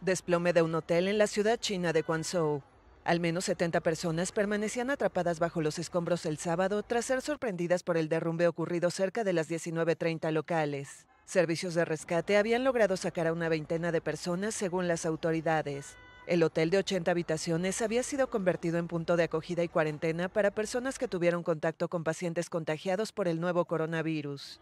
Desplome de un hotel en la ciudad china de Guangzhou. Al menos 70 personas permanecían atrapadas bajo los escombros el sábado tras ser sorprendidas por el derrumbe ocurrido cerca de las 19.30 locales. Servicios de rescate habían logrado sacar a una veintena de personas según las autoridades. El hotel de 80 habitaciones había sido convertido en punto de acogida y cuarentena para personas que tuvieron contacto con pacientes contagiados por el nuevo coronavirus.